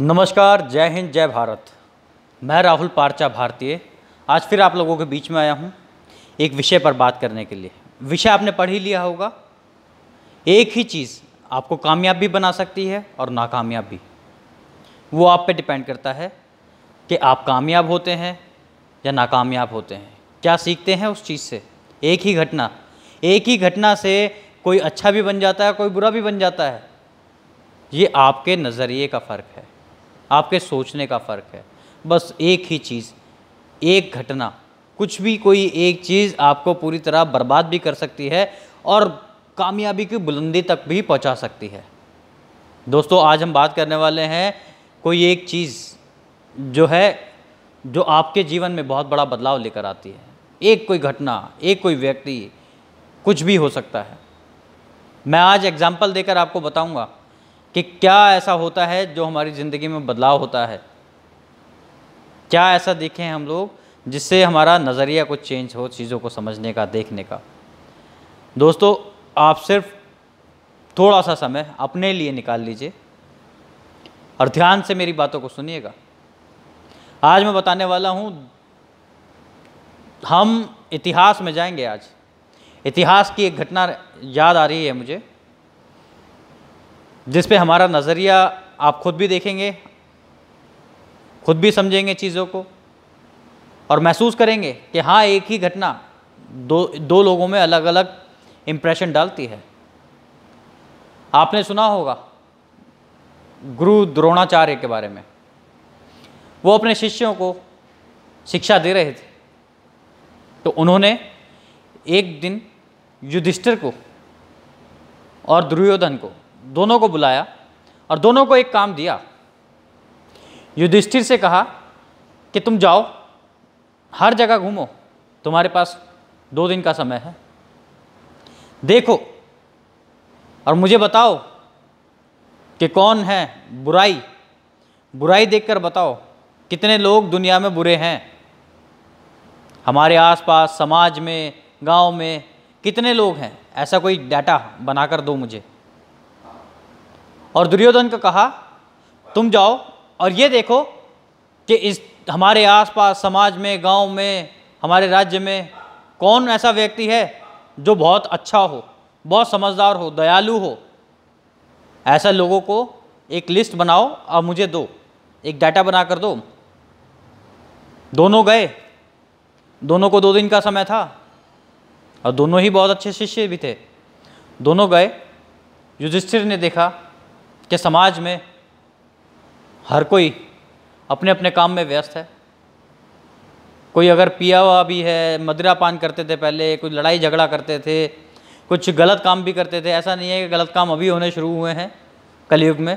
नमस्कार जय हिंद जय भारत मैं राहुल पारचा भारतीय आज फिर आप लोगों के बीच में आया हूँ एक विषय पर बात करने के लिए विषय आपने पढ़ ही लिया होगा एक ही चीज़ आपको कामयाब भी बना सकती है और नाकामयाब भी वो आप पे डिपेंड करता है कि आप कामयाब होते हैं या नाकामयाब होते हैं क्या सीखते हैं उस चीज़ से एक ही घटना एक ही घटना से कोई अच्छा भी बन जाता है कोई बुरा भी बन जाता है ये आपके नज़रिए का फ़र्क है आपके सोचने का फ़र्क है बस एक ही चीज़ एक घटना कुछ भी कोई एक चीज़ आपको पूरी तरह बर्बाद भी कर सकती है और कामयाबी की बुलंदी तक भी पहुंचा सकती है दोस्तों आज हम बात करने वाले हैं कोई एक चीज़ जो है जो आपके जीवन में बहुत बड़ा बदलाव लेकर आती है एक कोई घटना एक कोई व्यक्ति कुछ भी हो सकता है मैं आज एग्जाम्पल देकर आपको बताऊंगा कि क्या ऐसा होता है जो हमारी ज़िंदगी में बदलाव होता है क्या ऐसा देखें हम लोग जिससे हमारा नज़रिया कुछ चेंज हो चीज़ों को समझने का देखने का दोस्तों आप सिर्फ थोड़ा सा समय अपने लिए निकाल लीजिए और ध्यान से मेरी बातों को सुनिएगा आज मैं बताने वाला हूँ हम इतिहास में जाएंगे आज इतिहास की एक घटना याद आ रही है मुझे जिस पे हमारा नज़रिया आप खुद भी देखेंगे खुद भी समझेंगे चीज़ों को और महसूस करेंगे कि हाँ एक ही घटना दो दो लोगों में अलग अलग इम्प्रेशन डालती है आपने सुना होगा गुरु द्रोणाचार्य के बारे में वो अपने शिष्यों को शिक्षा दे रहे थे तो उन्होंने एक दिन युधिष्ठिर को और दुर्योधन को दोनों को बुलाया और दोनों को एक काम दिया युधिष्ठिर से कहा कि तुम जाओ हर जगह घूमो तुम्हारे पास दो दिन का समय है देखो और मुझे बताओ कि कौन है बुराई बुराई देखकर बताओ कितने लोग दुनिया में बुरे हैं हमारे आसपास समाज में गांव में कितने लोग हैं ऐसा कोई डाटा बनाकर दो मुझे और दुर्योधन को कहा तुम जाओ और ये देखो कि इस हमारे आसपास समाज में गांव में हमारे राज्य में कौन ऐसा व्यक्ति है जो बहुत अच्छा हो बहुत समझदार हो दयालु हो ऐसा लोगों को एक लिस्ट बनाओ और मुझे दो एक डाटा बना कर दो दोनों गए दोनों को दो दिन का समय था और दोनों ही बहुत अच्छे शिष्य भी थे दोनों गए युधिष्ठिर ने देखा कि समाज में हर कोई अपने अपने काम में व्यस्त है कोई अगर पिया हुआ भी है मदिरा पान करते थे पहले कुछ लड़ाई झगड़ा करते थे कुछ गलत काम भी करते थे ऐसा नहीं है कि गलत काम अभी होने शुरू हुए हैं कलयुग में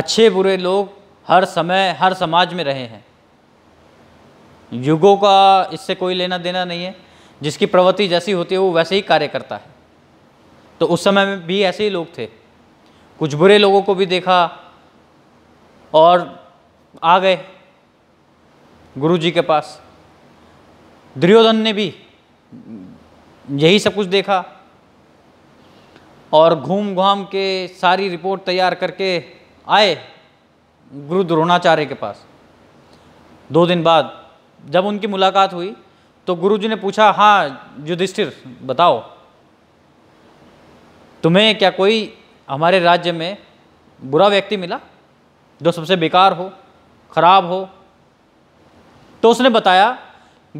अच्छे बुरे लोग हर समय हर समाज में रहे हैं युगों का इससे कोई लेना देना नहीं है जिसकी प्रवृत्ति जैसी होती है वो वैसे ही कार्य करता है तो उस समय में भी ऐसे ही लोग थे कुछ बुरे लोगों को भी देखा और आ गए गुरु जी के पास दुर्योधन ने भी यही सब कुछ देखा और घूम घाम के सारी रिपोर्ट तैयार करके आए गुरु द्रोणाचार्य के पास दो दिन बाद जब उनकी मुलाकात हुई तो गुरु जी ने पूछा हाँ युधिष्ठिर बताओ तुम्हें क्या कोई हमारे राज्य में बुरा व्यक्ति मिला जो सबसे बेकार हो खराब हो तो उसने बताया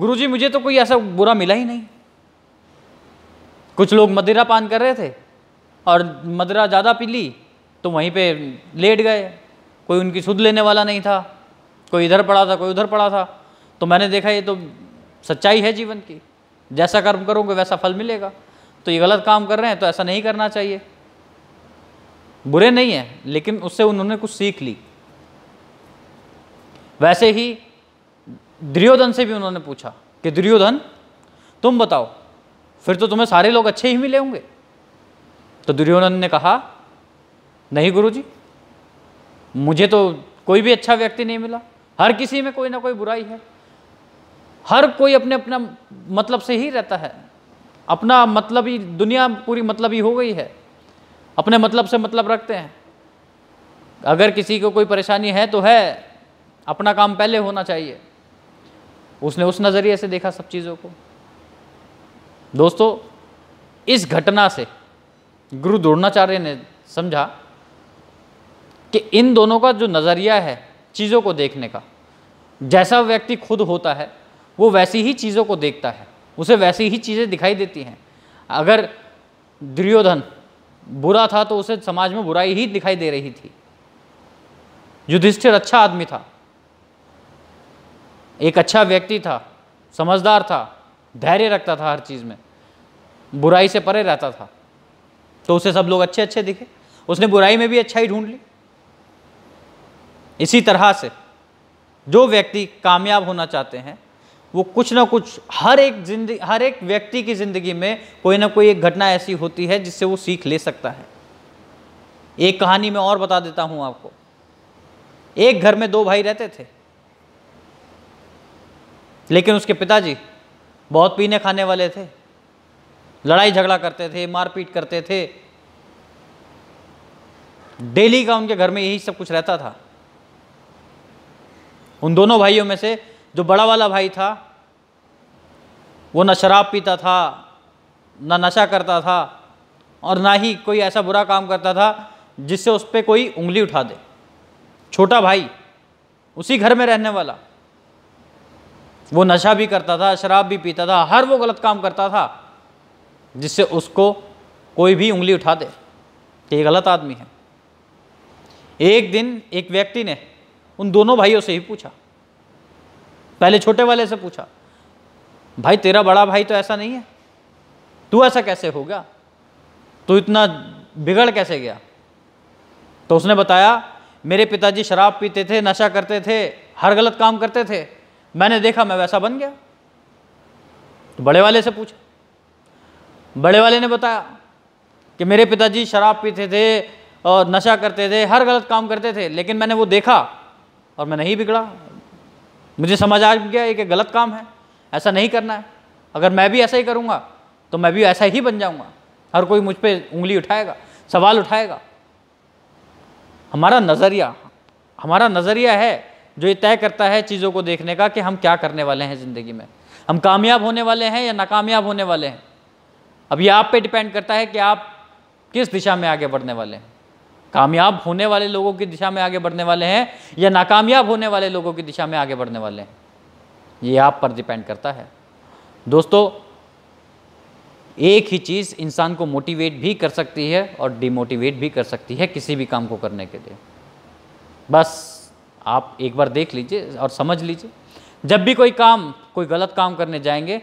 गुरुजी मुझे तो कोई ऐसा बुरा मिला ही नहीं कुछ लोग मदिरा पान कर रहे थे और मदिरा ज़्यादा पी ली तो वहीं पे लेट गए कोई उनकी सुध लेने वाला नहीं था कोई इधर पड़ा था कोई उधर पड़ा था तो मैंने देखा ये तो सच्चाई है जीवन की जैसा कर्म करोगे वैसा फल मिलेगा तो ये गलत काम कर रहे हैं तो ऐसा नहीं करना चाहिए बुरे नहीं हैं लेकिन उससे उन्होंने कुछ सीख ली वैसे ही दुर्योधन से भी उन्होंने पूछा कि दुर्योधन तुम बताओ फिर तो तुम्हें सारे लोग अच्छे ही मिले होंगे तो दुर्योधन ने कहा नहीं गुरुजी मुझे तो कोई भी अच्छा व्यक्ति नहीं मिला हर किसी में कोई ना कोई बुराई है हर कोई अपने अपना मतलब से ही रहता है अपना मतलब ही दुनिया पूरी मतलब ही हो गई है अपने मतलब से मतलब रखते हैं अगर किसी को कोई परेशानी है तो है अपना काम पहले होना चाहिए उसने उस नज़रिए से देखा सब चीज़ों को दोस्तों इस घटना से गुरु द्रोणाचार्य ने समझा कि इन दोनों का जो नज़रिया है चीज़ों को देखने का जैसा व्यक्ति खुद होता है वो वैसी ही चीज़ों को देखता है उसे वैसी ही चीज़ें दिखाई देती हैं अगर दुर्योधन बुरा था तो उसे समाज में बुराई ही दिखाई दे रही थी युधिष्ठिर अच्छा आदमी था एक अच्छा व्यक्ति था समझदार था धैर्य रखता था हर चीज़ में बुराई से परे रहता था तो उसे सब लोग अच्छे अच्छे दिखे उसने बुराई में भी अच्छाई ढूंढ ली इसी तरह से जो व्यक्ति कामयाब होना चाहते हैं वो कुछ ना कुछ हर एक जिंदगी हर एक व्यक्ति की ज़िंदगी में कोई ना कोई एक घटना ऐसी होती है जिससे वो सीख ले सकता है एक कहानी मैं और बता देता हूँ आपको एक घर में दो भाई रहते थे लेकिन उसके पिताजी बहुत पीने खाने वाले थे लड़ाई झगड़ा करते थे मारपीट करते थे डेली का उनके घर में यही सब कुछ रहता था उन दोनों भाइयों में से जो बड़ा वाला भाई था वो ना शराब पीता था ना नशा करता था और ना ही कोई ऐसा बुरा काम करता था जिससे उस पर कोई उंगली उठा दे छोटा भाई उसी घर में रहने वाला वो नशा भी करता था शराब भी पीता था हर वो गलत काम करता था जिससे उसको कोई भी उंगली उठा दे कि ये गलत आदमी है एक दिन एक व्यक्ति ने उन दोनों भाइयों से ही पूछा पहले छोटे वाले से पूछा भाई तेरा बड़ा भाई तो ऐसा नहीं है तू ऐसा कैसे हो गया तू इतना बिगड़ कैसे गया तो उसने बताया मेरे पिताजी शराब पीते थे नशा करते थे हर गलत काम करते थे मैंने देखा मैं वैसा बन गया तो बड़े वाले से पूछा बड़े वाले ने बताया कि मेरे पिताजी शराब पीते थे और नशा करते थे हर गलत काम करते थे लेकिन मैंने वो देखा और मैं नहीं बिगड़ा मुझे समझ आ गया एक कि गलत काम है ऐसा नहीं करना है अगर मैं भी ऐसा ही करूँगा तो मैं भी ऐसा ही बन जाऊँगा हर कोई मुझ पर उंगली उठाएगा सवाल उठाएगा हमारा नज़रिया हमारा नज़रिया है जो ये तय करता है चीज़ों को देखने का कि हम क्या करने वाले हैं ज़िंदगी में हम कामयाब होने वाले हैं या नाकामयाब होने वाले हैं अब ये आप पे डिपेंड करता है कि आप किस दिशा में आगे बढ़ने वाले हैं कामयाब होने वाले लोगों की दिशा में आगे बढ़ने वाले हैं या नाकामयाब होने वाले लोगों की दिशा में आगे बढ़ने वाले हैं ये आप पर डिपेंड करता है दोस्तों एक ही चीज़ इंसान को मोटिवेट भी कर सकती है और डिमोटिवेट भी कर सकती है किसी भी काम को करने के लिए बस आप एक बार देख लीजिए और समझ लीजिए जब भी कोई काम कोई गलत काम करने जाएंगे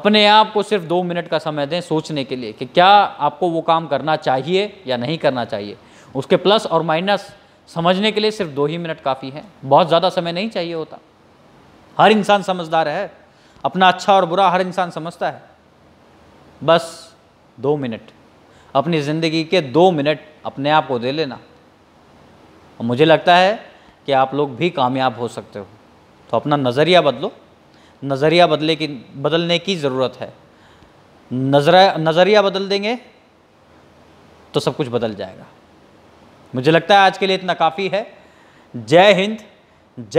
अपने आप को सिर्फ दो मिनट का समय दें सोचने के लिए कि क्या आपको वो काम करना चाहिए या नहीं करना चाहिए उसके प्लस और माइनस समझने के लिए सिर्फ दो ही मिनट काफ़ी है बहुत ज़्यादा समय नहीं चाहिए होता हर इंसान समझदार है अपना अच्छा और बुरा हर इंसान समझता है बस दो मिनट अपनी ज़िंदगी के दो मिनट अपने आप को दे लेना और मुझे लगता है कि आप लोग भी कामयाब हो सकते हो तो अपना नज़रिया बदलो नज़रिया बदले की बदलने की ज़रूरत है नजरा नज़रिया बदल देंगे तो सब कुछ बदल जाएगा मुझे लगता है आज के लिए इतना काफ़ी है जय हिंद